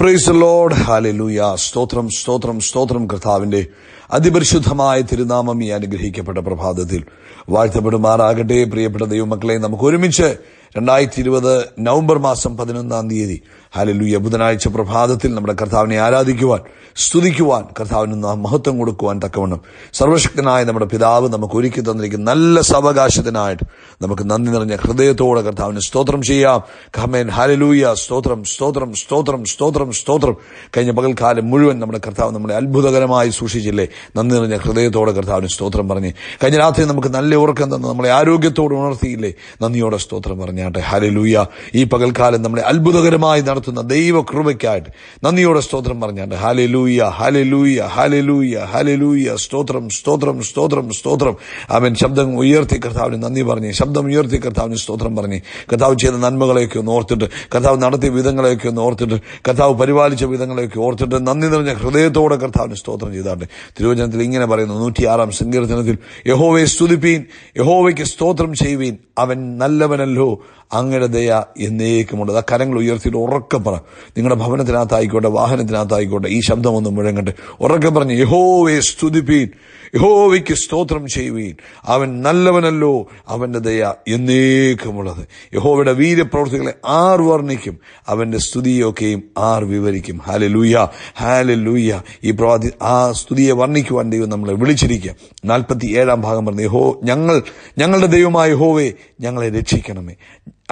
price load hallelujah സ്തോത്രം സ്തോത്രം സ്തോത്രം കർത്താവിന്റെ അതിപരിശുദ്ധമായ തിരുനാമം ഈ അനുഗ്രഹിക്കപ്പെട്ട പ്രഭാതത്തിൽ വാഴ്ത്തപ്പെടുമാറാകട്ടെ പ്രിയപ്പെട്ട ദൈവമക്കളെ നമുക്ക് ഒരുമിച്ച് രണ്ടായിരത്തി ഇരുപത് നവംബർ മാസം പതിനൊന്നാം തീയതി ഹാലലുയ ബുധനാഴ്ച പ്രഭാതത്തിൽ നമ്മുടെ കർത്താവിനെ ആരാധിക്കുവാൻ സ്തുതിക്കുവാൻ കർത്താവിന് മഹത്വം കൊടുക്കുവാൻ തക്കവണ്ണം സർവശക്തനായ നമ്മുടെ പിതാവ് നമുക്ക് ഒരുക്കി തന്നിരിക്കുന്ന നല്ല സാവകാശത്തിനായിട്ട് നമുക്ക് നന്ദി നിറഞ്ഞ ഹൃദയത്തോടെ കർത്താവിന് സ്തോത്രം ചെയ്യാം ഖമേൻ ഹാലലൂയ സ്തോത്രം സ്തോത്രം സ്തോത്രം സ്തോത്രം സ്തോത്രം കഴിഞ്ഞ പകൽക്കാലം മുഴുവൻ നമ്മുടെ കർത്താവ് നമ്മളെ അത്ഭുതകരമായി സൂക്ഷിച്ചില്ലേ നന്ദി നിറഞ്ഞ ഹൃദയത്തോടെ കർത്താവിന് സ്തോത്രം പറഞ്ഞ് കഴിഞ്ഞ രാത്രി നമുക്ക് നല്ല ഉറക്കം തന്ന് നമ്മളെ ആരോഗ്യത്തോട് ഉണർത്തിയില്ലേ നന്ദിയോടെ സ്തോത്രം പറഞ്ഞ് പറഞ്ഞാട്ടെ ഹലലൂയ ഈ പകൽക്കാലം നമ്മളെ അത്ഭുതകരമായി നടത്തുന്ന ദൈവ കൃപയ്ക്കായിട്ട് നന്ദിയോടെ സ്തോത്രം പറഞ്ഞാട്ടെ ഹലലൂയ ഹലലൂയ ഹലലൂയ ഹലലൂയ സ്തോത്രം സ്തോത്രം സ്തോത്രം സ്തോത്രം അവൻ ശബ്ദം ഉയർത്തി കർത്താവിന് നന്ദി പറഞ്ഞു ശബ്ദം ഉയർത്തി കർത്താവിന് സ്തോത്രം പറഞ്ഞു കർത്താവ് ചെയ്ത നന്മകളെയൊക്കെ ഒന്ന് ഓർത്തിട്ട് കർത്താവ് നടത്തിയ വിധങ്ങളെയൊക്കെ ഒന്ന് ഓർത്തിട്ട് കർത്താവ് പരിപാലിച്ച വിധങ്ങളെയൊക്കെ ഓർത്തിട്ട് നന്ദി നിറഞ്ഞ ഹൃദയത്തോടെ കർത്താവിന് സ്തോത്രം ചെയ്താട്ടെ തിരുവചനത്തിൽ ഇങ്ങനെ പറയുന്നു നൂറ്റിയാറാം സങ്കീർത്തനത്തിൽ യഹോവയെ സ്തുതിപ്പീൻ യഹോവയ്ക്ക് സ്തോത്രം ചെയ്യുവീൻ അവൻ നല്ലവനല്ലോ അങ്ങയുടെ ദയ എന്നേക്കുമുണ്ട് ആ കരങ്ങൾ ഉയർത്തിയിട്ട് ഉറക്കം പറ നിങ്ങളുടെ ഭവനത്തിനകത്തായിക്കോട്ടെ വാഹനത്തിനകത്തായിക്കോട്ടെ ഈ ശബ്ദം ഒന്ന് മുഴങ്ങട്ടെ ഉറക്കം പറഞ്ഞ് യഹോവയെ സ്തുതിപ്പീൻ യഹോവയ്ക്ക് സ്തോത്രം ചെയ്യുവീൻ അവൻ നല്ലവനല്ലോ അവന്റെ ദയ എന്നേക്കുമുള്ളത് യഹോവയുടെ വീര്യപ്രവർത്തികളെ ആർ വർണ്ണിക്കും അവന്റെ സ്തുതിയൊക്കെയും ആർ വിവരിക്കും ഹാലെ ലൂയ ഹാലെ ലൂയ ഈ പ്രവാദി ആ സ്തുതിയെ വർണ്ണിക്കുവാൻ ദൈവം നമ്മളെ വിളിച്ചിരിക്കുക നാൽപ്പത്തി ഏഴാം ഭാഗം പറഞ്ഞു യഹോ ഞങ്ങൾ ഞങ്ങളുടെ ദൈവമായ യഹോവേ ഞങ്ങളെ രക്ഷിക്കണമേ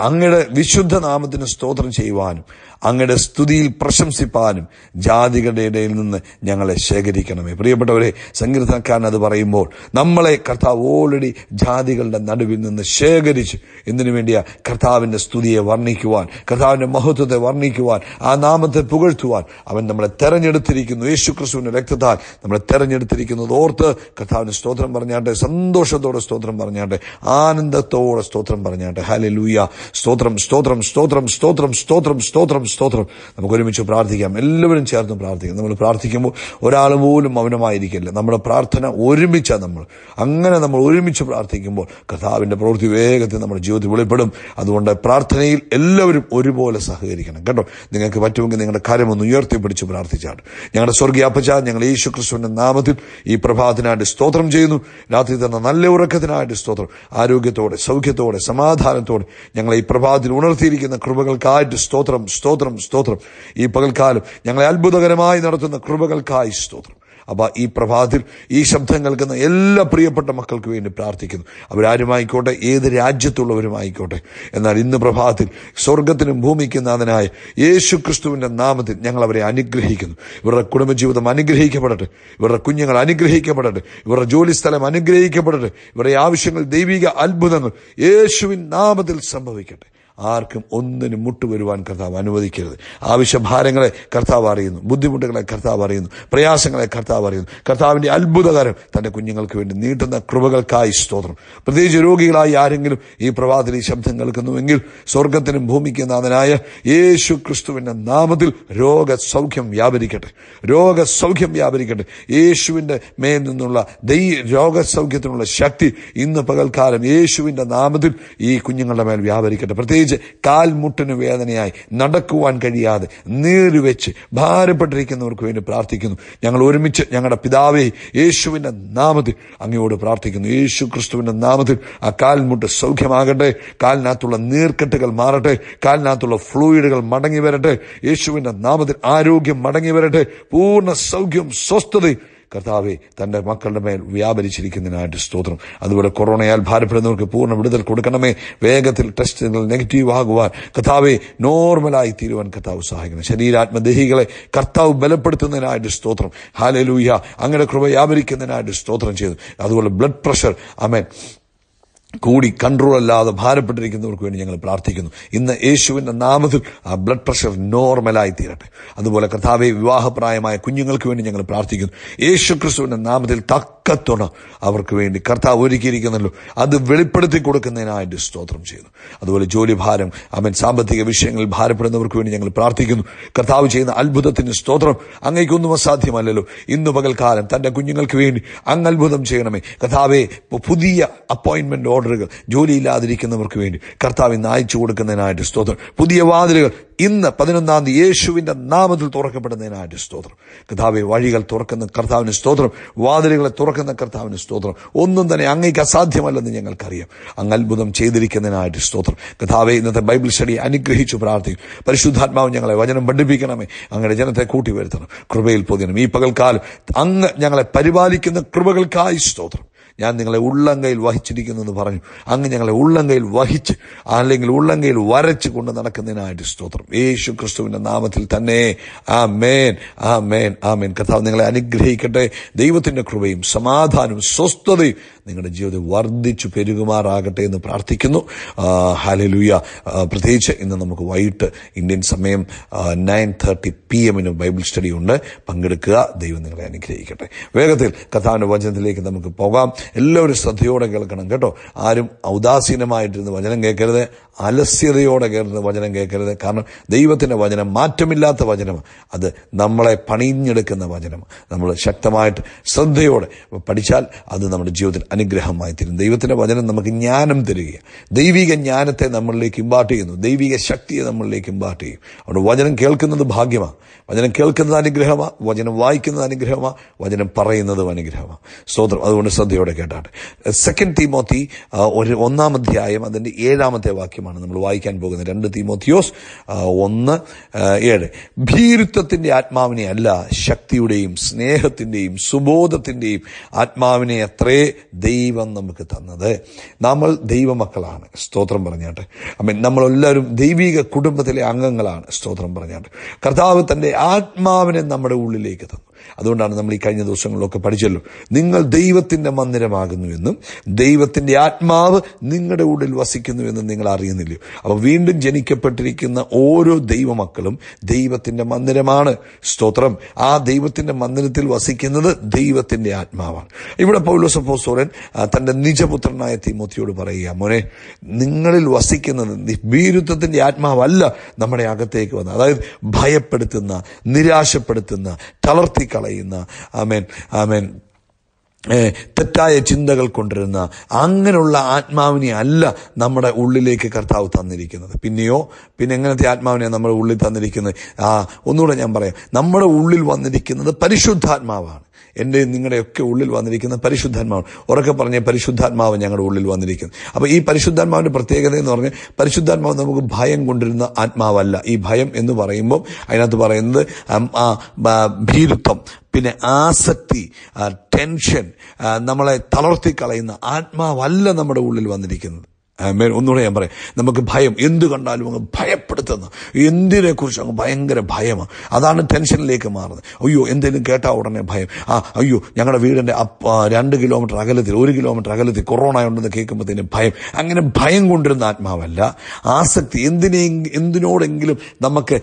അങ്ങയുടെ വിശുദ്ധ നാമത്തിന് സ്തോത്രം ചെയ്യുവാനും അങ്ങയുടെ സ്തുതിയിൽ പ്രശംസിപ്പാനും ജാതികളുടെ ഇടയിൽ നിന്ന് ഞങ്ങളെ ശേഖരിക്കണമേ പ്രിയപ്പെട്ടവരെ സങ്കീർത്തനക്കാരൻ അത് പറയുമ്പോൾ നമ്മളെ കർത്താവ് ഓൾറെഡി ജാതികളുടെ നടുവിൽ നിന്ന് ശേഖരിച്ച് എന്തിനു വേണ്ടിയാ കർത്താവിൻ്റെ സ്തുതിയെ വർണ്ണിക്കുവാൻ കർത്താവിൻ്റെ മഹത്വത്തെ വർണ്ണിക്കുവാൻ ആ നാമത്തെ പുകഴ്ത്തുവാൻ അവൻ നമ്മളെ തെരഞ്ഞെടുത്തിരിക്കുന്നു യേശു ക്രിസ്തുവിൻ്റെ രക്തത്താൽ നമ്മളെ തെരഞ്ഞെടുത്തിരിക്കുന്നത് ഓർത്ത് കർത്താവിന് സ്തോത്രം പറഞ്ഞാട്ടെ സന്തോഷത്തോടെ സ്തോത്രം പറഞ്ഞാട്ടെ ആനന്ദത്തോടെ സ്തോത്രം പറഞ്ഞാട്ടെ ഹാലെ ലൂയ സ്തോത്രം സ്തോത്രം സ്തോത്രം സ്തോത്രം സ്തോത്രം സ്തോത്രം സ്തോത്രം നമുക്ക് ഒരുമിച്ച് പ്രാർത്ഥിക്കാം എല്ലാവരും ചേർന്ന് പ്രാർത്ഥിക്കാം നമ്മൾ പ്രാർത്ഥിക്കുമ്പോൾ ഒരാൾ പോലും മൗനമായിരിക്കില്ല നമ്മുടെ പ്രാർത്ഥന ഒരുമിച്ചാണ് നമ്മൾ അങ്ങനെ നമ്മൾ ഒരുമിച്ച് പ്രാർത്ഥിക്കുമ്പോൾ കഥാവിൻ്റെ പ്രവൃത്തി വേഗത്തിൽ നമ്മുടെ ജീവിതത്തിൽ വെളിപ്പെടും അതുകൊണ്ട് പ്രാർത്ഥനയിൽ എല്ലാവരും ഒരുപോലെ സഹകരിക്കണം കേട്ടോ നിങ്ങൾക്ക് പറ്റുമെങ്കിൽ നിങ്ങളുടെ കാര്യമൊന്ന് ഉയർത്തിപ്പിടിച്ച് പ്രാർത്ഥിച്ചാണ് ഞങ്ങളുടെ സ്വർഗീയ അപ്പച്ച ഞങ്ങൾ യേശു ക്രിസ്തുവിൻ്റെ നാമത്തിൽ ഈ പ്രഭാതത്തിനായിട്ട് സ്തോത്രം ചെയ്യുന്നു രാത്രി തന്നെ നല്ല ഉറക്കത്തിനായിട്ട് സ്തോത്രം ആരോഗ്യത്തോടെ സൗഖ്യത്തോടെ സമാധാനത്തോടെ ഞങ്ങളെ ഈ പ്രഭാതത്തിൽ ഉണർത്തിയിരിക്കുന്ന കൃപകൾക്കായിട്ട് സ്തോത്രം സ്തോത്രം സ്തോത്രം ഈ പകൽക്കാലം ഞങ്ങളെ അത്ഭുതകരമായി നടത്തുന്ന കൃപകൾക്കായി സ്തോത്രം അപ്പോൾ ഈ പ്രഭാതത്തിൽ ഈ ശബ്ദം കേൾക്കുന്ന എല്ലാ പ്രിയപ്പെട്ട മക്കൾക്ക് വേണ്ടി പ്രാർത്ഥിക്കുന്നു അവരാരുമായിക്കോട്ടെ ഏത് രാജ്യത്തുള്ളവരുമായിക്കോട്ടെ എന്നാൽ ഇന്ന് പ്രഭാതത്തിൽ സ്വർഗത്തിനും ഭൂമിക്കുന്നതിനായ യേശു ക്രിസ്തുവിൻ്റെ നാമത്തിൽ ഞങ്ങൾ അവരെ അനുഗ്രഹിക്കുന്നു ഇവരുടെ കുടുംബജീവിതം അനുഗ്രഹിക്കപ്പെടട്ടെ ഇവരുടെ കുഞ്ഞുങ്ങൾ അനുഗ്രഹിക്കപ്പെടട്ടെ ഇവരുടെ ജോലിസ്ഥലം അനുഗ്രഹിക്കപ്പെടട്ടെ ഇവരുടെ ആവശ്യങ്ങൾ ദൈവിക അത്ഭുതങ്ങൾ യേശുവിൻ നാമത്തിൽ സംഭവിക്കട്ടെ ആർക്കും ഒന്നിനും മുട്ടുവരുവാൻ കർത്താവ് അനുവദിക്കരുത് ആവശ്യഭാരങ്ങളെ കർത്താവ് അറിയുന്നു ബുദ്ധിമുട്ടുകളെ കർത്താവ് അറിയുന്നു പ്രയാസങ്ങളെ കർത്താവ് അറിയുന്നു കർത്താവിൻ്റെ അത്ഭുതകരം തൻ്റെ കുഞ്ഞുങ്ങൾക്ക് വേണ്ടി നീട്ടുന്ന കൃപകൾക്കായി സ്തോത്രം പ്രത്യേകിച്ച് രോഗികളായി ആരെങ്കിലും ഈ പ്രഭാതത്തിൽ ശബ്ദം കേൾക്കുന്നുവെങ്കിൽ സ്വർഗത്തിനും ഭൂമിക്കും നാഥനായ യേശു ക്രിസ്തുവിൻ്റെ നാമത്തിൽ രോഗസൗഖ്യം വ്യാപരിക്കട്ടെ രോഗസൗഖ്യം വ്യാപരിക്കട്ടെ യേശുവിൻ്റെ മേൽ നിന്നുള്ള ദൈ രോഗസൗഖ്യത്തിനുള്ള ശക്തി ഇന്ന് പകൽക്കാലം യേശുവിൻ്റെ നാമത്തിൽ ഈ കുഞ്ഞുങ്ങളുടെ മേൽ വ്യാപരിക്കട്ടെ പ്രത്യേകിച്ച് പ്രത്യേകിച്ച് കാൽമുട്ടിന് വേദനയായി നടക്കുവാൻ കഴിയാതെ നീരുവെച്ച് ഭാരപ്പെട്ടിരിക്കുന്നവർക്ക് വേണ്ടി പ്രാർത്ഥിക്കുന്നു ഞങ്ങൾ ഒരുമിച്ച് ഞങ്ങളുടെ പിതാവെ യേശുവിൻ്റെ നാമത്തിൽ അങ്ങയോട് പ്രാർത്ഥിക്കുന്നു യേശു ക്രിസ്തുവിൻ്റെ നാമത്തിൽ ആ കാൽമുട്ട് സൗഖ്യമാകട്ടെ കാലിനകത്തുള്ള നീർക്കെട്ടുകൾ മാറട്ടെ കാലിനകത്തുള്ള ഫ്ലൂയിഡുകൾ മടങ്ങി വരട്ടെ യേശുവിൻ്റെ നാമത്തിൽ ആരോഗ്യം മടങ്ങി വരട്ടെ പൂർണ്ണ സൗഖ്യം സ്വസ്ഥതയും കർത്താവെ തന്റെ മക്കളുടെ മേൽ വ്യാപരിച്ചിരിക്കുന്നതിനായിട്ട് സ്തോത്രം അതുപോലെ കൊറോണയാൽ ഭാരപ്പെടുന്നവർക്ക് പൂർണ്ണ വിടുതൽ കൊടുക്കണമേ വേഗത്തിൽ ടെസ്റ്റുകൾ നെഗറ്റീവ് ആകുവാൻ കർത്താവെ നോർമലായി തീരുവാൻ കർത്താവ് സഹായിക്കണം ശരീരാത്മദേഹികളെ കർത്താവ് ബലപ്പെടുത്തുന്നതിനായിട്ട് സ്തോത്രം ഹാലലൂയ അങ്ങനെ കൃപ വ്യാപരിക്കുന്നതിനായിട്ട് സ്തോത്രം ചെയ്തു അതുപോലെ ബ്ലഡ് പ്രഷർ അമേൻ കൂടി കൺട്രോൾ അല്ലാതെ ഭാരപ്പെട്ടിരിക്കുന്നവർക്ക് വേണ്ടി ഞങ്ങൾ പ്രാർത്ഥിക്കുന്നു ഇന്ന് യേശുവിൻ്റെ നാമത്തിൽ ആ ബ്ലഡ് പ്രഷർ നോർമലായി തീരട്ടെ അതുപോലെ കഥാവെ വിവാഹപ്രായമായ കുഞ്ഞുങ്ങൾക്ക് വേണ്ടി ഞങ്ങൾ പ്രാർത്ഥിക്കുന്നു യേശു ക്രിസ്തുവിൻ്റെ നാമത്തിൽ തക്ക പക്കത്തുണ അവർക്ക് വേണ്ടി കർത്താവ് ഒരുക്കിയിരിക്കുന്നല്ലോ അത് വെളിപ്പെടുത്തി കൊടുക്കുന്നതിനായിട്ട് സ്തോത്രം ചെയ്യുന്നു അതുപോലെ ജോലി ഭാരം അവൻ സാമ്പത്തിക വിഷയങ്ങളിൽ ഭാരപ്പെടുന്നവർക്ക് വേണ്ടി ഞങ്ങൾ പ്രാർത്ഥിക്കുന്നു കർത്താവ് ചെയ്യുന്ന അത്ഭുതത്തിന് സ്തോത്രം അങ്ങേക്കൊന്നും അസാധ്യമല്ലല്ലോ ഇന്ന് പകൽക്കാലം തൻ്റെ കുഞ്ഞുങ്ങൾക്ക് വേണ്ടി അങ്ങ് അത്ഭുതം ചെയ്യണമേ കർത്താവെ പുതിയ അപ്പോയിന്റ്മെന്റ് ഓർഡറുകൾ ജോലിയില്ലാതിരിക്കുന്നവർക്ക് വേണ്ടി കർത്താവ് ഇന്ന് അയച്ചു കൊടുക്കുന്നതിനായിട്ട് സ്തോത്രം പുതിയ വാതിലുകൾ ഇന്ന് പതിനൊന്നാം തീയതി യേശുവിന്റെ നാമത്തിൽ തുറക്കപ്പെടുന്നതിനായിട്ട് സ്തോത്രം കഥാവെ വഴികൾ തുറക്കുന്ന കർത്താവിന് സ്തോത്രം വാതിലുകളെ തുറക്കുന്ന കർത്താവിന് സ്തോത്രം ഒന്നും തന്നെ അങ്ങേക്ക് അസാധ്യമല്ലെന്ന് ഞങ്ങൾക്കറിയാം അങ്ങ് അത്ഭുതം ചെയ്തിരിക്കുന്നതിനായിട്ട് സ്തോത്രം കഥാവെ ഇന്നത്തെ ബൈബിൾ സ്റ്റഡി അനുഗ്രഹിച്ചു പ്രാർത്ഥിക്കും പരിശുദ്ധാത്മാവ് ഞങ്ങളെ വചനം പഠിപ്പിക്കണമേ അങ്ങനെ ജനത്തെ കൂട്ടി വരുത്തണം കൃപയിൽ പൊതിയണം ഈ പകൽക്കാലം അങ്ങ് ഞങ്ങളെ പരിപാലിക്കുന്ന കൃപകൾക്കായി സ്തോത്രം ഞാൻ നിങ്ങളെ ഉള്ളങ്കയിൽ വഹിച്ചിരിക്കുന്നു എന്ന് പറഞ്ഞു അങ്ങ് ഞങ്ങളെ ഉള്ളങ്കയിൽ വഹിച്ച് അല്ലെങ്കിൽ ഉള്ളങ്കയിൽ വരച്ച് കൊണ്ട് നടക്കുന്നതിനായിട്ട് സ്തോത്രം യേശു ക്രിസ്തുവിൻ്റെ നാമത്തിൽ തന്നെ ആ മേൻ ആ മേൻ ആ മേൻ കഥാവ് നിങ്ങളെ അനുഗ്രഹിക്കട്ടെ ദൈവത്തിൻ്റെ കൃപയും സമാധാനവും സ്വസ്ഥതയും നിങ്ങളുടെ ജീവിതം വർദ്ധിച്ചു പെരുകുമാറാകട്ടെ എന്ന് പ്രാർത്ഥിക്കുന്നു ഹാലലൂയ പ്രത്യേകിച്ച് ഇന്ന് നമുക്ക് വൈകിട്ട് ഇന്ത്യൻ സമയം നയൻ തേർട്ടി പി എമ്മിന് ബൈബിൾ സ്റ്റഡി ഉണ്ട് പങ്കെടുക്കുക ദൈവം നിങ്ങളെ അനുഗ്രഹിക്കട്ടെ വേഗത്തിൽ കഥാവിൻ്റെ വചനത്തിലേക്ക് നമുക്ക് പോകാം എല്ലാവരും ശ്രദ്ധയോടെ കേൾക്കണം കേട്ടോ ആരും ഔദാസീനമായിട്ടിരുന്ന് വചനം കേൾക്കരുത് അലസ്യതയോടെ കേൾക്കുന്ന വചനം കേൾക്കരുത് കാരണം ദൈവത്തിൻ്റെ വചനം മാറ്റമില്ലാത്ത വചനം അത് നമ്മളെ പണിഞ്ഞെടുക്കുന്ന വചനം നമ്മൾ ശക്തമായിട്ട് ശ്രദ്ധയോടെ പഠിച്ചാൽ അത് നമ്മുടെ ജീവിതത്തിൽ അനുഗ്രഹമായി തരും ദൈവത്തിൻ്റെ വചനം നമുക്ക് ജ്ഞാനം തരികയാണ് ദൈവിക ജ്ഞാനത്തെ നമ്മളിലേക്ക് ഇമ്പാർട്ട് ചെയ്യുന്നു ദൈവിക ശക്തിയെ നമ്മളിലേക്ക് ഇമ്പാർട്ട് ചെയ്യും അവിടെ വചനം കേൾക്കുന്നത് ഭാഗ്യമാണ് വചനം കേൾക്കുന്നത് അനുഗ്രഹമാണ് വചനം വായിക്കുന്നത് അനുഗ്രഹമാണ് വചനം പറയുന്നതും അനുഗ്രഹമാണ് സ്വതന്ത്രം അതുകൊണ്ട് ശ്രദ്ധയോടെ കേട്ടാട്ടെ സെക്കൻഡ് തീമോത്തി ഒരു ഒന്നാം അധ്യായം അതിൻ്റെ ഏഴാമത്തെ വാക്യമാണ് നമ്മൾ വായിക്കാൻ പോകുന്നത് രണ്ട് തീമോത്തിയോസ് ഒന്ന് ഏഴ് ഭീരുത്വത്തിൻ്റെ ആത്മാവിനെ അല്ല ശക്തിയുടെയും സ്നേഹത്തിൻ്റെയും സുബോധത്തിൻ്റെയും ആത്മാവിനെ അത്രേ ദൈവം നമുക്ക് തന്നത് നമ്മൾ ദൈവമക്കളാണ് സ്തോത്രം പറഞ്ഞാട്ടെ ഐ മീൻ നമ്മളെല്ലാവരും ദൈവിക കുടുംബത്തിലെ അംഗങ്ങളാണ് സ്തോത്രം പറഞ്ഞാട്ടെ കർത്താവ് തൻ്റെ ആത്മാവിനെ നമ്മുടെ ഉള്ളിലേക്ക് തന്നു അതുകൊണ്ടാണ് നമ്മൾ ഈ കഴിഞ്ഞ ദിവസങ്ങളിലൊക്കെ പഠിച്ചല്ലോ നിങ്ങൾ ദൈവത്തിൻ്റെ എന്നും ദൈവത്തിൻ്റെ ആത്മാവ് നിങ്ങളുടെ ഉള്ളിൽ വസിക്കുന്നു എന്നും നിങ്ങൾ അറിയുന്നില്ലയോ അപ്പോൾ വീണ്ടും ജനിക്കപ്പെട്ടിരിക്കുന്ന ഓരോ ദൈവമക്കളും ദൈവത്തിൻ്റെ മന്ദിരമാണ് സ്തോത്രം ആ ദൈവത്തിൻ്റെ മന്ദിരത്തിൽ വസിക്കുന്നത് ദൈവത്തിൻ്റെ ആത്മാവാണ് ഇവിടെ പൗലോസഫോസോറൻ തൻ്റെ നിജപുത്രനായ തീമൂത്തിയോട് പറയുക മോനെ നിങ്ങളിൽ വസിക്കുന്നത് ഭീരുത്വത്തിൻ്റെ ആത്മാവല്ല നമ്മുടെ അകത്തേക്ക് വന്നത് അതായത് ഭയപ്പെടുത്തുന്ന നിരാശപ്പെടുത്തുന്ന തളർത്തി കളയുന്ന ആമേൻ ആമേൻ തെറ്റായ ചിന്തകൾ കൊണ്ടിരുന്ന അങ്ങനെയുള്ള ആത്മാവിനെ അല്ല നമ്മുടെ ഉള്ളിലേക്ക് കർത്താവ് തന്നിരിക്കുന്നത് പിന്നെയോ പിന്നെ എങ്ങനത്തെ ആത്മാവിനെയാണ് നമ്മുടെ ഉള്ളിൽ തന്നിരിക്കുന്നത് ആ ഒന്നുകൂടെ ഞാൻ പറയാം നമ്മുടെ ഉള്ളിൽ വന്നിരിക്കുന്നത് പരിശുദ്ധാത്മാവാണ് എൻ്റെ നിങ്ങളുടെയൊക്കെ ഉള്ളിൽ വന്നിരിക്കുന്ന പരിശുദ്ധാത്മാവ് ഉറക്കെ പറഞ്ഞ പരിശുദ്ധാത്മാവ് ഞങ്ങളുടെ ഉള്ളിൽ വന്നിരിക്കുന്നു അപ്പോൾ ഈ പരിശുദ്ധാത്മാവിൻ്റെ പ്രത്യേകത എന്ന് പറഞ്ഞാൽ പരിശുദ്ധാത്മാവ് നമുക്ക് ഭയം കൊണ്ടിരുന്ന ആത്മാവല്ല ഈ ഭയം എന്ന് പറയുമ്പോൾ അതിനകത്ത് പറയുന്നത് ഭീരുത്വം പിന്നെ ആസക്തി ടെൻഷൻ നമ്മളെ തളർത്തിക്കളയുന്ന ആത്മാവല്ല നമ്മുടെ ഉള്ളിൽ വന്നിരിക്കുന്നത് മേൽ ഒന്നുകൂടെ ഞാൻ പറയാം നമുക്ക് ഭയം എന്ത് കണ്ടാലും അങ്ങ് ഭയപ്പെടുത്തുന്ന കുറിച്ച് അങ്ങ് ഭയങ്കര ഭയമാണ് അതാണ് ടെൻഷനിലേക്ക് മാറുന്നത് അയ്യോ എന്തെങ്കിലും കേട്ടാ ഉടനെ ഭയം ആ അയ്യോ ഞങ്ങളുടെ വീടിൻ്റെ രണ്ട് കിലോമീറ്റർ അകലത്തിൽ ഒരു കിലോമീറ്റർ അകലത്തിൽ കൊറോണ ഉണ്ടെന്ന് കേൾക്കുമ്പോഴത്തേന് ഭയം അങ്ങനെ ഭയം കൊണ്ടിരുന്ന ആത്മാവല്ല ആസക്തി എന്തിനെ എന്തിനോടെങ്കിലും നമുക്ക്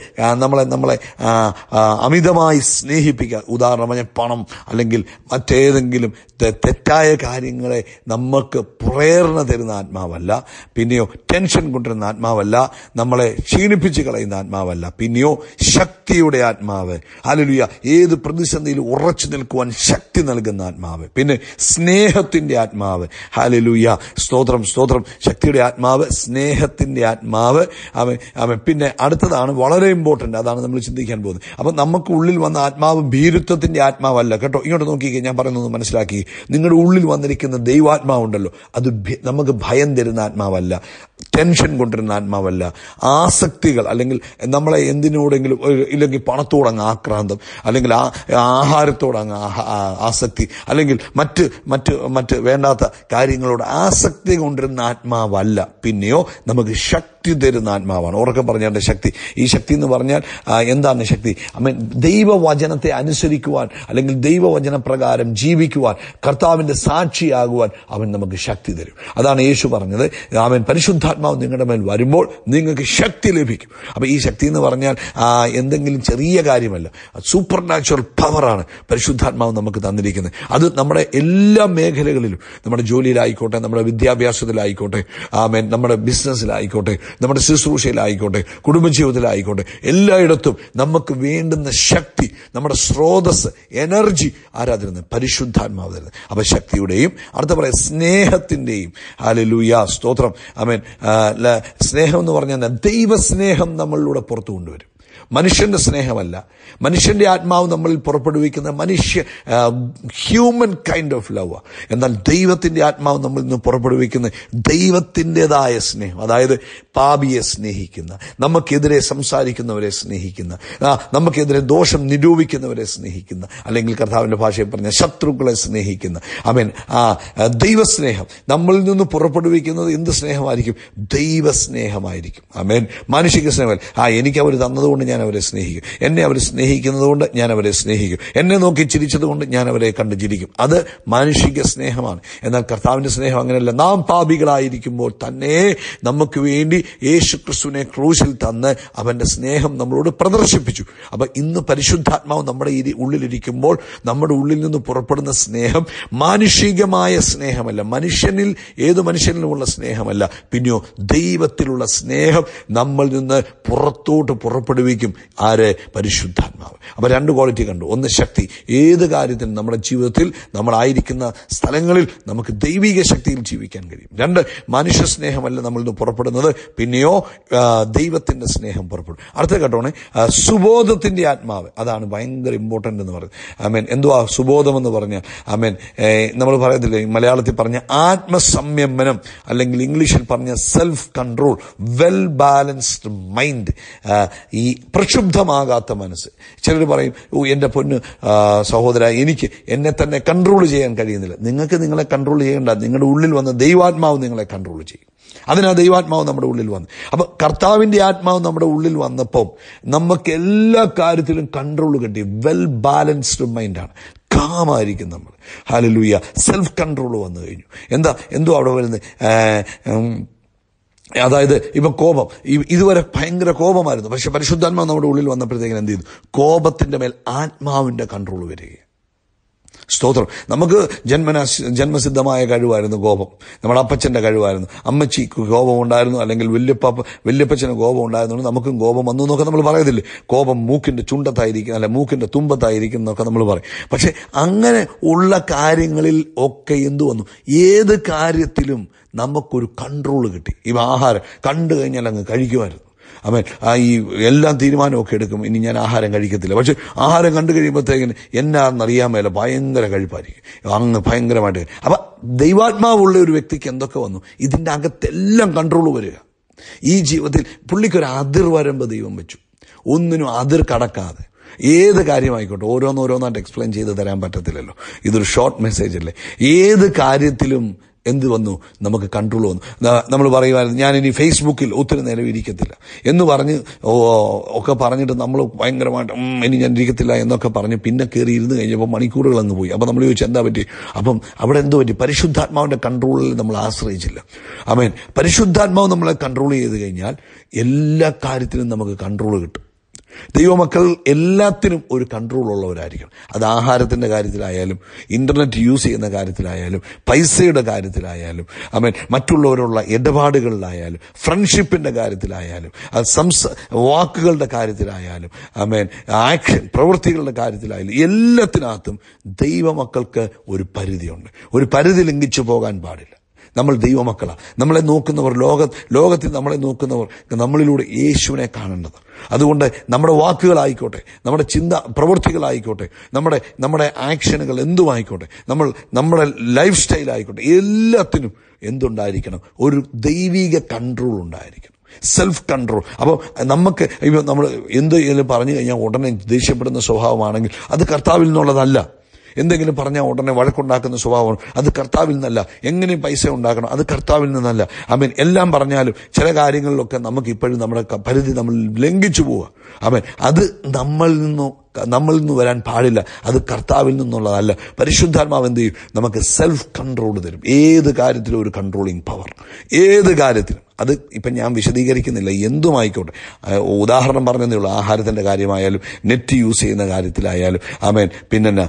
നമ്മളെ നമ്മളെ അമിതമായി സ്നേഹിപ്പിക്കുക ഉദാഹരണമായി പണം അല്ലെങ്കിൽ മറ്റേതെങ്കിലും തെറ്റായ കാര്യങ്ങളെ നമുക്ക് പ്രേരണ തരുന്ന ആത്മാവല്ല പിന്നെയോ ടെൻഷൻ കൊണ്ടുവരുന്ന ആത്മാവല്ല നമ്മളെ ക്ഷീണിപ്പിച്ച് കളയുന്ന ആത്മാവല്ല പിന്നെയോ ശക്തിയുടെ ആത്മാവ് അലലുയ ഏത് പ്രതിസന്ധിയിൽ ഉറച്ചു നിൽക്കുവാൻ ശക്തി നൽകുന്ന ആത്മാവ് പിന്നെ സ്നേഹത്തിൻ്റെ ആത്മാവ് ഹലലുയ സ്തോത്രം സ്തോത്രം ശക്തിയുടെ ആത്മാവ് സ്നേഹത്തിൻ്റെ ആത്മാവ് അവൻ അവൻ പിന്നെ അടുത്തതാണ് വളരെ ഇമ്പോർട്ടന്റ് അതാണ് നമ്മൾ ചിന്തിക്കാൻ പോകുന്നത് അപ്പം നമുക്ക് ഉള്ളിൽ വന്ന ആത്മാവ് ഭീരുത്വത്തിൻ്റെ ആത്മാവല്ല കേട്ടോ ഇങ്ങോട്ട് നോക്കിക്കേ ഞാൻ പറയുന്നത് മനസ്സിലാക്കി നിങ്ങളുടെ ഉള്ളിൽ വന്നിരിക്കുന്ന ദൈവാത്മാവുണ്ടല്ലോ അത് നമുക്ക് ഭയം തരുന്ന ആത്മാവല്ല ടെൻഷൻ കൊണ്ടുവരുന്ന ആത്മാവല്ല ആസക്തികൾ അല്ലെങ്കിൽ നമ്മളെ എന്തിനോടെങ്കിലും ഇല്ലെങ്കിൽ പണത്തോടങ്ങ് ആക്രാന്തം അല്ലെങ്കിൽ ആ ആഹാരത്തോടങ്ങ് ആസക്തി അല്ലെങ്കിൽ മറ്റ് മറ്റ് മറ്റ് വേണ്ടാത്ത കാര്യങ്ങളോട് ആസക്തി കൊണ്ടുവരുന്ന ആത്മാവല്ല പിന്നെയോ നമുക്ക് ശക്തി ശക്തി തരുന്ന ആത്മാവാണ് ഉറക്കെ പറഞ്ഞാൽ ശക്തി ഈ ശക്തി എന്ന് പറഞ്ഞാൽ എന്താണ് ശക്തി ഐ മീൻ ദൈവവചനത്തെ അനുസരിക്കുവാൻ അല്ലെങ്കിൽ ദൈവവചന പ്രകാരം ജീവിക്കുവാൻ കർത്താവിന്റെ സാക്ഷിയാകുവാൻ അവൻ നമുക്ക് ശക്തി തരും അതാണ് യേശു പറഞ്ഞത് അവൻ പരിശുദ്ധാത്മാവ് നിങ്ങളുടെ മേൽ വരുമ്പോൾ നിങ്ങൾക്ക് ശക്തി ലഭിക്കും അപ്പം ഈ ശക്തി എന്ന് പറഞ്ഞാൽ എന്തെങ്കിലും ചെറിയ കാര്യമല്ല സൂപ്പർ നാച്ചുറൽ പവറാണ് പരിശുദ്ധാത്മാവ് നമുക്ക് തന്നിരിക്കുന്നത് അത് നമ്മുടെ എല്ലാ മേഖലകളിലും നമ്മുടെ ജോലിയിലായിക്കോട്ടെ നമ്മുടെ വിദ്യാഭ്യാസത്തിലായിക്കോട്ടെ ആമേൻ നമ്മുടെ ബിസിനസ്സിലായിക്കോട്ടെ നമ്മുടെ ശുശ്രൂഷയിലായിക്കോട്ടെ കുടുംബജീവിതത്തിലായിക്കോട്ടെ എല്ലായിടത്തും നമുക്ക് വേണ്ടുന്ന ശക്തി നമ്മുടെ സ്രോതസ് എനർജി ആരാതിരുന്ന് പരിശുദ്ധാത്മാവ് തരുന്നത് അപ്പം ശക്തിയുടെയും അടുത്ത പറയാം സ്നേഹത്തിൻ്റെയും ഹാലലൂയ സ്തോത്രം ഐ മീൻ സ്നേഹം എന്ന് പറഞ്ഞാൽ ദൈവസ്നേഹം നമ്മളിലൂടെ പുറത്തു കൊണ്ടുവരും മനുഷ്യന്റെ സ്നേഹമല്ല മനുഷ്യന്റെ ആത്മാവ് നമ്മളിൽ പുറപ്പെടുവിക്കുന്ന മനുഷ്യ ഹ്യൂമൻ കൈൻഡ് ഓഫ് ലവ് എന്നാൽ ദൈവത്തിന്റെ ആത്മാവ് നമ്മളിൽ നിന്ന് പുറപ്പെടുവിക്കുന്ന ദൈവത്തിൻ്റെതായ സ്നേഹം അതായത് പാപിയെ സ്നേഹിക്കുന്ന നമുക്കെതിരെ സംസാരിക്കുന്നവരെ സ്നേഹിക്കുന്ന നമുക്കെതിരെ ദോഷം നിരൂപിക്കുന്നവരെ സ്നേഹിക്കുന്ന അല്ലെങ്കിൽ കർത്താവിന്റെ ഭാഷയിൽ പറഞ്ഞ ശത്രുക്കളെ സ്നേഹിക്കുന്ന അമീൻ ആ ദൈവസ്നേഹം നമ്മളിൽ നിന്ന് പുറപ്പെടുവിക്കുന്നത് എന്ത് സ്നേഹമായിരിക്കും ദൈവസ്നേഹമായിരിക്കും അമേൻ മാനുഷിക സ്നേഹം ആ എനിക്ക് അവർ തന്നതുകൊണ്ട് ഞാൻ അവരെ സ്നേഹിക്കും എന്നെ അവർ സ്നേഹിക്കുന്നതുകൊണ്ട് ഞാൻ അവരെ സ്നേഹിക്കും എന്നെ നോക്കി ചിരിച്ചതുകൊണ്ട് ഞാൻ അവരെ കണ്ട് ചിരിക്കും അത് മാനുഷിക സ്നേഹമാണ് എന്നാൽ കർത്താവിന്റെ സ്നേഹം അങ്ങനെയല്ല നാം പാപികളായിരിക്കുമ്പോൾ തന്നെ നമുക്ക് വേണ്ടി യേശു ക്രിസ്തുവിനെ ക്രൂശിൽ തന്ന് അവന്റെ സ്നേഹം നമ്മളോട് പ്രദർശിപ്പിച്ചു അപ്പം ഇന്ന് പരിശുദ്ധാത്മാവ് നമ്മുടെ ഇരി ഉള്ളിലിരിക്കുമ്പോൾ നമ്മുടെ ഉള്ളിൽ നിന്ന് പുറപ്പെടുന്ന സ്നേഹം മാനുഷികമായ സ്നേഹമല്ല മനുഷ്യനിൽ ഏത് മനുഷ്യനിലുമുള്ള സ്നേഹമല്ല പിന്നെയോ ദൈവത്തിലുള്ള സ്നേഹം നമ്മൾ നിന്ന് പുറത്തോട്ട് പുറപ്പെടുവിക്കും ജീവിക്കും ആര് പരിശുദ്ധാത്മാവ് അപ്പം രണ്ട് ക്വാളിറ്റി കണ്ടു ഒന്ന് ശക്തി ഏത് കാര്യത്തിനും നമ്മുടെ ജീവിതത്തിൽ നമ്മളായിരിക്കുന്ന സ്ഥലങ്ങളിൽ നമുക്ക് ദൈവിക ശക്തിയിൽ ജീവിക്കാൻ കഴിയും രണ്ട് മനുഷ്യ സ്നേഹമല്ല നമ്മൾ ഇന്ന് പുറപ്പെടുന്നത് പിന്നെയോ ദൈവത്തിൻ്റെ സ്നേഹം പുറപ്പെടും അടുത്ത കേട്ടോണെ സുബോധത്തിൻ്റെ ആത്മാവ് അതാണ് ഭയങ്കര ഇമ്പോർട്ടൻ്റ് എന്ന് പറയുന്നത് ആമേൻ എന്തുവാ സുബോധം എന്ന് പറഞ്ഞാൽ ആമേൻ നമ്മൾ പറയത്തില്ലേ മലയാളത്തിൽ പറഞ്ഞ ആത്മസംയമനം അല്ലെങ്കിൽ ഇംഗ്ലീഷിൽ പറഞ്ഞ self control well balanced mind ഈ പ്രക്ഷുബ്ധമാകാത്ത മനസ്സ് ചിലർ പറയും ഓ എൻ്റെ പൊന്ന് സഹോദര എനിക്ക് എന്നെ തന്നെ കൺട്രോൾ ചെയ്യാൻ കഴിയുന്നില്ല നിങ്ങൾക്ക് നിങ്ങളെ കൺട്രോൾ ചെയ്യേണ്ട നിങ്ങളുടെ ഉള്ളിൽ വന്ന ദൈവാത്മാവ് നിങ്ങളെ കൺട്രോൾ ചെയ്യും അതിനാ ദൈവാത്മാവ് നമ്മുടെ ഉള്ളിൽ വന്നു അപ്പം കർത്താവിൻ്റെ ആത്മാവ് നമ്മുടെ ഉള്ളിൽ വന്നപ്പം നമുക്ക് എല്ലാ കാര്യത്തിലും കൺട്രോൾ കിട്ടി വെൽ ബാലൻസ്ഡ് മൈൻഡാണ് കാമായിരിക്കും നമ്മൾ ഹാലലൂയ സെൽഫ് കൺട്രോൾ വന്നു കഴിഞ്ഞു എന്താ എന്തോ അവിടെ വരുന്നത് അതായത് ഇപ്പൊ കോപം ഇതുവരെ ഭയങ്കര കോപമായിരുന്നു പക്ഷെ പരിശുദ്ധാത്മാവ് നമ്മുടെ ഉള്ളിൽ വന്നപ്പോഴത്തേക്കും എന്ത് ചെയ്തു കോപത്തിന്റെ മേൽ ആത്മാവിന്റെ കൺട്രോൾ വരികയാണ് സ്തോത്രം നമുക്ക് ജന്മന ജന്മസിദ്ധമായ കഴിവായിരുന്നു കോപം നമ്മുടെ അപ്പച്ചൻ്റെ കഴിവായിരുന്നു അമ്മച്ചിക്ക് കോപം ഉണ്ടായിരുന്നു അല്ലെങ്കിൽ വല്യപ്പ വല്യപ്പച്ചന് കോപം ഉണ്ടായിരുന്നു നമുക്കും കോപം വന്നു എന്നൊക്കെ നമ്മൾ പറയത്തില്ലേ കോപം മൂക്കിൻ്റെ ചുണ്ടത്തായിരിക്കും അല്ല മൂക്കിൻ്റെ തുമ്പത്തായിരിക്കും എന്നൊക്കെ നമ്മൾ പറയും പക്ഷെ അങ്ങനെ ഉള്ള കാര്യങ്ങളിൽ ഒക്കെ എന്തു വന്നു ഏത് കാര്യത്തിലും നമുക്കൊരു കൺട്രോൾ കിട്ടി ഈ ആഹാരം കണ്ടു കഴിഞ്ഞാൽ അങ്ങ് കഴിക്കുമായിരുന്നു അവൻ ആ ഈ എല്ലാം തീരുമാനമൊക്കെ എടുക്കും ഇനി ഞാൻ ആഹാരം കഴിക്കത്തില്ല പക്ഷെ ആഹാരം കണ്ടു കഴിയുമ്പോഴത്തേക്കിന് എന്നാണെന്നറിയാൻ മേല ഭയങ്കര കഴിപ്പായിരിക്കും അങ്ങ് ഭയങ്കരമായിട്ട് അപ്പം ദൈവാത്മാവുള്ള ഒരു വ്യക്തിക്ക് എന്തൊക്കെ വന്നു ഇതിൻ്റെ അകത്തെല്ലാം കൺട്രോൾ വരിക ഈ ജീവിതത്തിൽ പുള്ളിക്കൊരു അതിർ വരമ്പ് ദൈവം വെച്ചു ഒന്നിനും അതിർ കടക്കാതെ ഏത് കാര്യമായിക്കോട്ടെ ഓരോന്നോരോന്നായിട്ട് എക്സ്പ്ലെയിൻ ചെയ്ത് തരാൻ പറ്റത്തില്ലല്ലോ ഇതൊരു ഷോർട്ട് മെസ്സേജ് അല്ലേ ഏത് കാര്യത്തിലും എന്ത് വന്നു നമുക്ക് കൺട്രോൾ വന്നു നമ്മൾ പറയുമായിരുന്നു ഞാൻ ഇനി ഫേസ്ബുക്കിൽ ഒത്തിരി നേരം ഇരിക്കത്തില്ല എന്ന് പറഞ്ഞ് ഒക്കെ പറഞ്ഞിട്ട് നമ്മൾ ഭയങ്കരമായിട്ട് ഇനി ഞാൻ ഇരിക്കത്തില്ല എന്നൊക്കെ പറഞ്ഞ് പിന്നെ കയറി ഇരുന്ന് കഴിഞ്ഞപ്പോൾ മണിക്കൂറുകൾ അങ്ങ് പോയി അപ്പോൾ നമ്മൾ ചോദിച്ചു എന്താ പറ്റി അപ്പം അവിടെ എന്തോ പറ്റി പരിശുദ്ധാത്മാവിൻ്റെ കൺട്രോളിൽ നമ്മൾ ആശ്രയിച്ചില്ല അമേൻ പരിശുദ്ധാത്മാവ് നമ്മളെ കൺട്രോൾ ചെയ്ത് കഴിഞ്ഞാൽ എല്ലാ കാര്യത്തിലും നമുക്ക് കൺട്രോൾ കിട്ടും ദൈവമക്കൾ എല്ലാത്തിനും ഒരു കൺട്രോൾ ഉള്ളവരായിരിക്കണം അത് ആഹാരത്തിൻ്റെ കാര്യത്തിലായാലും ഇൻ്റർനെറ്റ് യൂസ് ചെയ്യുന്ന കാര്യത്തിലായാലും പൈസയുടെ കാര്യത്തിലായാലും അമേൻ മറ്റുള്ളവരുള്ള ഇടപാടുകളിലായാലും ഫ്രണ്ട്ഷിപ്പിൻ്റെ കാര്യത്തിലായാലും അത് സംസ വാക്കുകളുടെ കാര്യത്തിലായാലും അമേൻ ആക്ഷൻ പ്രവൃത്തികളുടെ കാര്യത്തിലായാലും എല്ലാത്തിനകത്തും ദൈവമക്കൾക്ക് ഒരു പരിധിയുണ്ട് ഒരു പരിധി ലംഘിച്ചു പോകാൻ പാടില്ല നമ്മൾ ദൈവമക്കളാണ് നമ്മളെ നോക്കുന്നവർ ലോക ലോകത്തിൽ നമ്മളെ നോക്കുന്നവർ നമ്മളിലൂടെ യേശുവിനെ കാണേണ്ടത് അതുകൊണ്ട് നമ്മുടെ വാക്കുകളായിക്കോട്ടെ നമ്മുടെ ചിന്ത പ്രവൃത്തികളായിക്കോട്ടെ നമ്മുടെ നമ്മുടെ ആക്ഷനുകൾ എന്തുമായിക്കോട്ടെ നമ്മൾ നമ്മുടെ ലൈഫ് സ്റ്റൈലായിക്കോട്ടെ എല്ലാത്തിനും എന്തുണ്ടായിരിക്കണം ഒരു ദൈവിക കൺട്രോൾ ഉണ്ടായിരിക്കണം സെൽഫ് കൺട്രോൾ അപ്പോൾ നമുക്ക് ഇപ്പോൾ നമ്മൾ എന്തെങ്കിലും പറഞ്ഞു കഴിഞ്ഞാൽ ഉടനെ ദേഷ്യപ്പെടുന്ന സ്വഭാവമാണെങ്കിൽ അത് കർത്താവിൽ നിന്നുള്ളതല്ല എന്തെങ്കിലും പറഞ്ഞാൽ ഉടനെ വഴക്കുണ്ടാക്കുന്ന സ്വഭാവമാണ് അത് കർത്താവിൽ നിന്നല്ല എങ്ങനെയും പൈസ ഉണ്ടാക്കണം അത് കർത്താവിൽ നിന്നല്ല മീൻ എല്ലാം പറഞ്ഞാലും ചില കാര്യങ്ങളിലൊക്കെ നമുക്ക് ഇപ്പോഴും നമ്മുടെ പരിധി നമ്മൾ ലംഘിച്ചു പോവുക മീൻ അത് നമ്മളിൽ നിന്നോ നമ്മളിൽ നിന്ന് വരാൻ പാടില്ല അത് കർത്താവിൽ നിന്നുള്ളതല്ല പരിശുദ്ധാത്മാവ് എന്ത് ചെയ്യും നമുക്ക് സെൽഫ് കൺട്രോൾ തരും ഏത് കാര്യത്തിലും ഒരു കൺട്രോളിങ് പവർ ഏത് കാര്യത്തിലും അത് ഇപ്പം ഞാൻ വിശദീകരിക്കുന്നില്ല എന്തുമായിക്കോട്ടെ ഉദാഹരണം പറഞ്ഞതേ ഉള്ളൂ ആഹാരത്തിൻ്റെ കാര്യമായാലും നെറ്റ് യൂസ് ചെയ്യുന്ന കാര്യത്തിലായാലും ആമേൻ പിന്നെ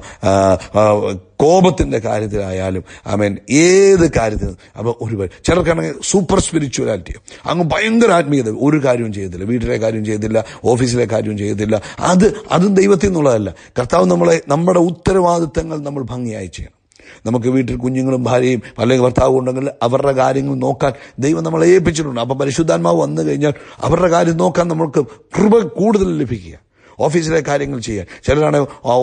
കോപത്തിൻ്റെ കാര്യത്തിലായാലും ആമേൻ ഏത് കാര്യത്തിൽ അപ്പോൾ ഒരു ചിലർക്കാണെങ്കിൽ സൂപ്പർ സ്പിരിച്വലാലിറ്റി അങ്ങ് ഭയങ്കര ആത്മീയത ഒരു കാര്യവും ചെയ്തില്ല വീട്ടിലെ കാര്യം ചെയ്തില്ല ഓഫീസിലെ കാര്യവും ചെയ്തില്ല അത് അതും ദൈവത്തിൽ നിന്നുള്ളതല്ല കർത്താവ് നമ്മളെ നമ്മുടെ ഉത്തരവാദിത്തങ്ങൾ നമ്മൾ ഭംഗിയായി ചെയ്യണം നമുക്ക് വീട്ടിൽ കുഞ്ഞുങ്ങളും ഭാര്യയും അല്ലെങ്കിൽ ഭർത്താവും ഉണ്ടെങ്കിൽ അവരുടെ കാര്യങ്ങൾ നോക്കാൻ ദൈവം നമ്മളെ ഏൽപ്പിച്ചിട്ടുണ്ട് അപ്പം പരിശുദ്ധാത്മാവ് വന്നു കഴിഞ്ഞാൽ അവരുടെ കാര്യം നോക്കാൻ നമ്മൾക്ക് കൃപ കൂടുതൽ ലഭിക്കുക ഓഫീസിലെ കാര്യങ്ങൾ ചെയ്യാൻ ചിലരാണ്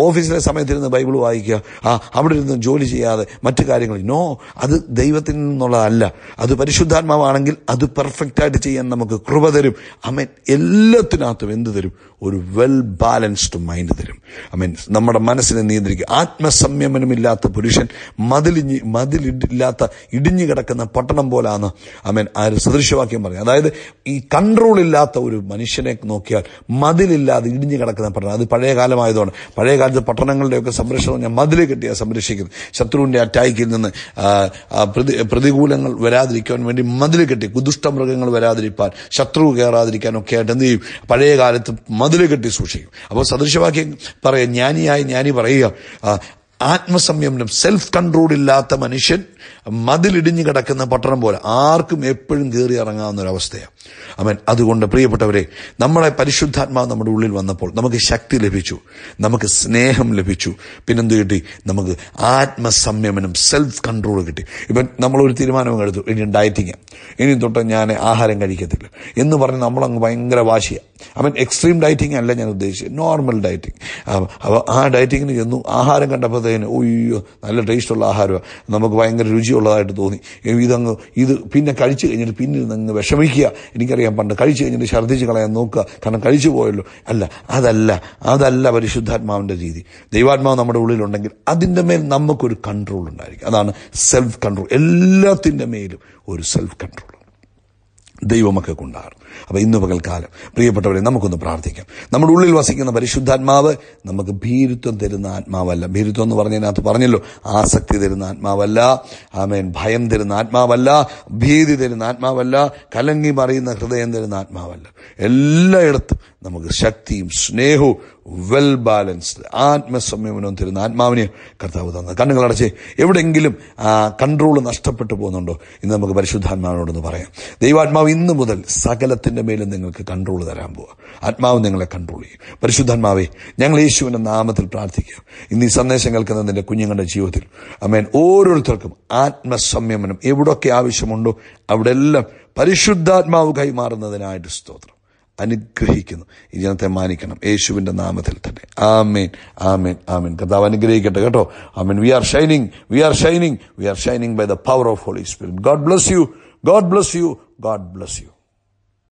ഓഫീസിലെ സമയത്തിരുന്ന് ബൈബിൾ വായിക്കുക ആ അവിടെ ഇരുന്ന് ജോലി ചെയ്യാതെ മറ്റു കാര്യങ്ങൾ നോ അത് ദൈവത്തിൽ നിന്നുള്ളതല്ല അത് പരിശുദ്ധാത്മാവാണെങ്കിൽ അത് പെർഫെക്റ്റായിട്ട് ചെയ്യാൻ നമുക്ക് കൃപ തരും അമേൻ എല്ലാത്തിനകത്തും എന്ത് തരും ഒരു വെൽ ബാലൻസ്ഡ് മൈൻഡ് തരും അമീൻ നമ്മുടെ മനസ്സിനെ നിയന്ത്രിക്കുക ആത്മസംയമനമില്ലാത്ത പുരുഷൻ മതിലിഞ്ഞ് മതിലില്ലാത്ത ഇടിഞ്ഞു കിടക്കുന്ന പട്ടണം പോലാണ് അമീൻ ആ ഒരു സദൃശവാക്യം പറയും അതായത് ഈ കൺട്രോൾ ഇല്ലാത്ത ഒരു മനുഷ്യനെ നോക്കിയാൽ മതിലില്ലാതെ ഇടിഞ്ഞു കിടക്കുന്ന പട്ടണം അത് പഴയ കാലമായതുകൊണ്ട് പഴയ കാലത്ത് പട്ടണങ്ങളുടെയൊക്കെ സംരക്ഷണം ഞാൻ മതിൽ കെട്ടിയാണ് സംരക്ഷിക്കുന്നു ശത്രുവിന്റെ അറ്റാക്കിൽ നിന്ന് പ്രതികൂലങ്ങൾ വരാതിരിക്കാൻ വേണ്ടി മതിൽ കെട്ടി മൃഗങ്ങൾ വരാതിരിക്കാൻ ശത്രു കയറാതിരിക്കാൻ ഒക്കെ ആയിട്ട് എന്ത് ചെയ്യും പഴയ കാലത്ത് മതിൽ കെട്ടി സൂക്ഷിക്കും അപ്പോൾ സദൃശവാക്യം പറയാം ജ്ഞാനിയായി ജ്ഞാനി പറയുക ആത്മസംയമനം സെൽഫ് കൺട്രോൾ ഇല്ലാത്ത മനുഷ്യൻ മതിലിടിഞ്ഞു കിടക്കുന്ന പട്ടണം പോലെ ആർക്കും എപ്പോഴും കയറി ഇറങ്ങാവുന്ന ഒരു അവസ്ഥയാണ് അവൻ അതുകൊണ്ട് പ്രിയപ്പെട്ടവരെ നമ്മളെ പരിശുദ്ധാത്മാവ് നമ്മുടെ ഉള്ളിൽ വന്നപ്പോൾ നമുക്ക് ശക്തി ലഭിച്ചു നമുക്ക് സ്നേഹം ലഭിച്ചു പിന്നെന്ത് കിട്ടി നമുക്ക് ആത്മസംയമനം സെൽഫ് കൺട്രോൾ കിട്ടി ഇപ്പം നമ്മളൊരു തീരുമാനം എടുത്തു ഇനി ഡയറ്റിങ് ഇനി തൊട്ട് ഞാൻ ആഹാരം കഴിക്കത്തില്ല എന്ന് പറഞ്ഞ് നമ്മളങ്ങ് ഭയങ്കര വാശിയാണ് അവൻ എക്സ്ട്രീം ഡയറ്റിംഗ് അല്ല ഞാൻ ഉദ്ദേശിച്ചത് നോർമൽ ഡയറ്റിംഗ് അപ്പോൾ ആ ഡയറ്റിങ്ങിന് ചെന്നു ആഹാരം കണ്ടപ്പോഴത്തേന് ഓയ്യോ നല്ല ടേസ്റ്റുള്ള ആഹാരമാണ് നമുക്ക് ഭയങ്കര രുചിയുള്ളതായിട്ട് തോന്നി ഇതങ്ങ് ഇത് പിന്നെ കഴിച്ചു കഴിഞ്ഞിട്ട് പിന്നെ ഇതങ്ങ് വിഷമിക്കുക എനിക്കറിയാം പണ്ട് കഴിച്ചു കഴിഞ്ഞിട്ട് ഛർദ്ദിച്ച് കളയാൻ നോക്കുക കാരണം കഴിച്ചു പോയല്ലോ അല്ല അതല്ല അതല്ല പരിശുദ്ധാത്മാവിൻ്റെ രീതി ദൈവാത്മാവ് നമ്മുടെ ഉള്ളിലുണ്ടെങ്കിൽ അതിൻ്റെ മേൽ നമുക്കൊരു കൺട്രോൾ ഉണ്ടായിരിക്കും അതാണ് സെൽഫ് കൺട്രോൾ എല്ലാത്തിൻ്റെ മേലും ഒരു സെൽഫ് കൺട്രോൾ ദൈവമൊക്കെ കൊണ്ടാണ് അപ്പോൾ ഇന്ന് പകൽക്കാലം പ്രിയപ്പെട്ടവരെ നമുക്കൊന്ന് പ്രാർത്ഥിക്കാം നമ്മുടെ ഉള്ളിൽ വസിക്കുന്ന പരിശുദ്ധാത്മാവ് നമുക്ക് ഭീരുത്വം തരുന്ന ആത്മാവല്ല ഭീരുത്വം എന്ന് പറഞ്ഞതിനകത്ത് പറഞ്ഞല്ലോ ആസക്തി തരുന്ന ആത്മാവല്ല ആമേൻ ഭയം തരുന്ന ആത്മാവല്ല ഭീതി തരുന്ന ആത്മാവല്ല കലങ്ങി മറിയുന്ന ഹൃദയം തരുന്ന ആത്മാവല്ല എല്ലായിടത്തും നമുക്ക് ശക്തിയും സ്നേഹവും വെൽ ബാലൻസ്ഡ് ആത്മസംയമനവും തരുന്ന ആത്മാവിനെ കർത്താവ് തന്നത് അടച്ച് എവിടെയെങ്കിലും ആ കൺട്രോൾ നഷ്ടപ്പെട്ടു പോകുന്നുണ്ടോ ഇന്ന് നമുക്ക് പരിശുദ്ധാത്മാവിനോടൊന്ന് പറയാം ദൈവാത്മാവ് ഇന്ന് മുതൽ സകലത്തിൻ്റെ മേലും നിങ്ങൾക്ക് കൺട്രോൾ തരാൻ പോവുക ആത്മാവ് നിങ്ങളെ കൺട്രോൾ ചെയ്യും പരിശുദ്ധാത്മാവേ ഞങ്ങൾ യേശുവിൻ്റെ നാമത്തിൽ പ്രാർത്ഥിക്കുക ഇന്ന് ഈ സന്ദേശം കേൾക്കുന്ന നിന്റെ കുഞ്ഞുങ്ങളുടെ ജീവിതത്തിൽ അമേൻ ഓരോരുത്തർക്കും ആത്മസംയമനം എവിടെയൊക്കെ ആവശ്യമുണ്ടോ അവിടെല്ലാം പരിശുദ്ധാത്മാവ് കൈമാറുന്നതിനായിട്ട് സ്തോത്രം അനുഗ്രഹിക്കുന്നു ഈ ജനത്തെ മാനിക്കണം യേശുവിൻ്റെ നാമത്തിൽ തന്നെ ആമേൻ ആമേൻ ആമേൻ കർത്താവ് അനുഗ്രഹിക്കട്ടെ കേട്ടോ amen we are shining we are shining we are shining by the power of Holy Spirit God bless you God bless you God bless U